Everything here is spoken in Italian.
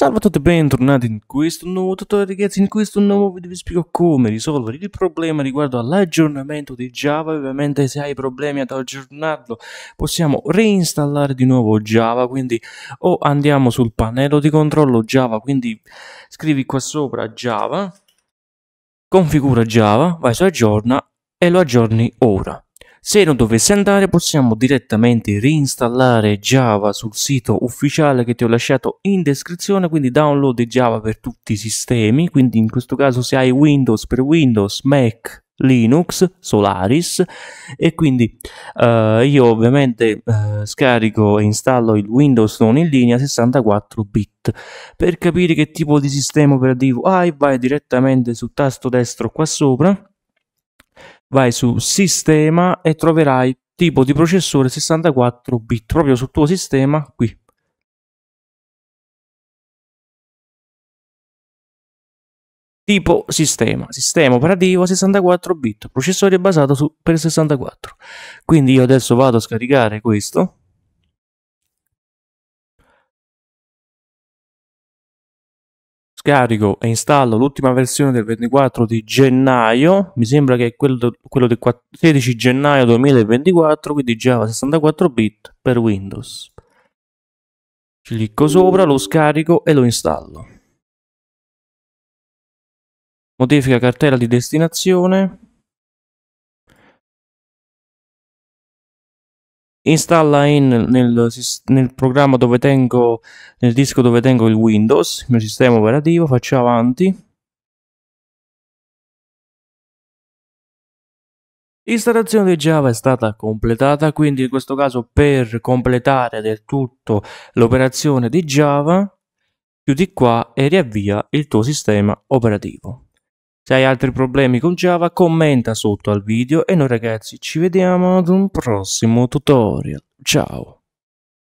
Salve a tutti e bentornati in questo nuovo tutorial ragazzi, in questo nuovo video vi spiego come risolvere il problema riguardo all'aggiornamento di Java, ovviamente se hai problemi ad aggiornarlo possiamo reinstallare di nuovo Java, quindi o andiamo sul pannello di controllo Java, quindi scrivi qua sopra Java, configura Java, vai su aggiorna e lo aggiorni ora. Se non dovesse andare possiamo direttamente reinstallare Java sul sito ufficiale che ti ho lasciato in descrizione, quindi download Java per tutti i sistemi, quindi in questo caso se hai Windows per Windows, Mac, Linux, Solaris e quindi eh, io ovviamente eh, scarico e installo il Windows non in linea 64 bit per capire che tipo di sistema operativo hai vai direttamente sul tasto destro qua sopra vai su sistema e troverai tipo di processore 64 bit proprio sul tuo sistema qui tipo sistema, sistema operativo 64 bit, processore basato su, per 64. Quindi io adesso vado a scaricare questo. scarico e installo l'ultima versione del 24 di gennaio, mi sembra che è quello, quello del 16 gennaio 2024, quindi Java 64 bit per Windows. Clicco sopra, lo scarico e lo installo. Modifica cartella di destinazione, installa in, nel, nel, programma dove tengo nel disco dove tengo il Windows, il mio sistema operativo, faccio avanti. L'installazione di Java è stata completata, quindi in questo caso per completare del tutto l'operazione di Java, chiudi qua e riavvia il tuo sistema operativo. Se hai altri problemi con Java commenta sotto al video e noi ragazzi ci vediamo ad un prossimo tutorial. Ciao!